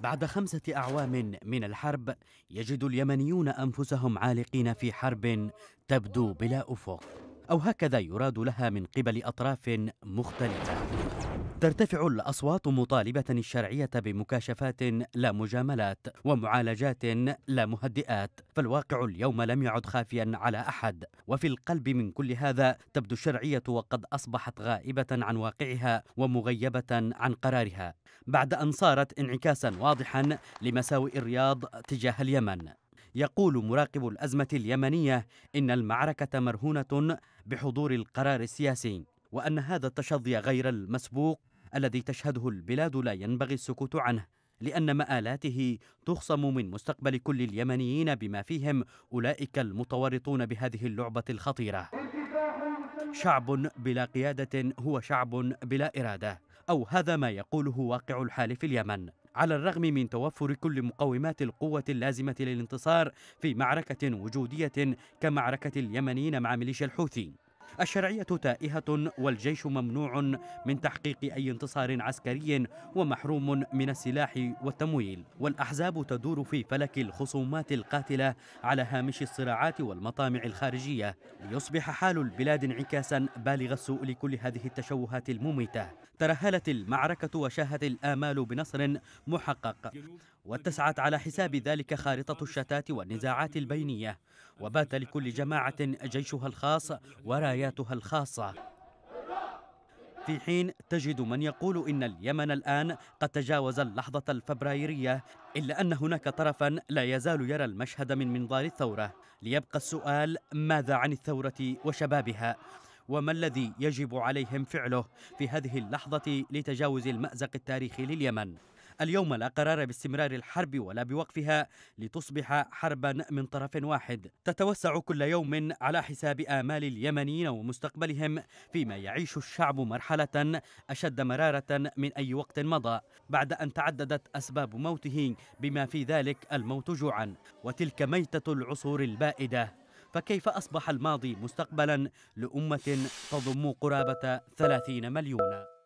بعد خمسة أعوام من الحرب يجد اليمنيون أنفسهم عالقين في حرب تبدو بلا أفق أو هكذا يراد لها من قبل أطراف مختلفة ترتفع الأصوات مطالبة الشرعية بمكاشفات لا مجاملات ومعالجات لا مهدئات فالواقع اليوم لم يعد خافيا على أحد وفي القلب من كل هذا تبدو الشرعية وقد أصبحت غائبة عن واقعها ومغيبة عن قرارها بعد أن صارت انعكاسا واضحا لمساوئ الرياض تجاه اليمن يقول مراقب الأزمة اليمنية إن المعركة مرهونة بحضور القرار السياسي وأن هذا التشظي غير المسبوق الذي تشهده البلاد لا ينبغي السكوت عنه لأن مآلاته تخصم من مستقبل كل اليمنيين بما فيهم أولئك المتورطون بهذه اللعبة الخطيرة شعب بلا قيادة هو شعب بلا إرادة أو هذا ما يقوله واقع الحال في اليمن على الرغم من توفر كل مقومات القوة اللازمة للانتصار في معركة وجودية كمعركة اليمنيين مع ميليشيا الحوثي الشرعية تائهة والجيش ممنوع من تحقيق أي انتصار عسكري ومحروم من السلاح والتمويل والأحزاب تدور في فلك الخصومات القاتلة على هامش الصراعات والمطامع الخارجية ليصبح حال البلاد انعكاسا بالغ السوء لكل هذه التشوهات المميتة ترهلت المعركة وشاهت الآمال بنصر محقق واتسعت على حساب ذلك خارطة الشتات والنزاعات البينية وبات لكل جماعة جيشها الخاص وراياتها الخاصة في حين تجد من يقول إن اليمن الآن قد تجاوز اللحظة الفبرايرية إلا أن هناك طرفا لا يزال يرى المشهد من منظار الثورة ليبقى السؤال ماذا عن الثورة وشبابها وما الذي يجب عليهم فعله في هذه اللحظة لتجاوز المأزق التاريخي لليمن اليوم لا قرار باستمرار الحرب ولا بوقفها لتصبح حربا من طرف واحد تتوسع كل يوم على حساب آمال اليمنيين ومستقبلهم فيما يعيش الشعب مرحلة أشد مرارة من أي وقت مضى بعد أن تعددت أسباب موته بما في ذلك الموت جوعا وتلك ميتة العصور البائدة فكيف أصبح الماضي مستقبلا لأمة تضم قرابة 30 مليون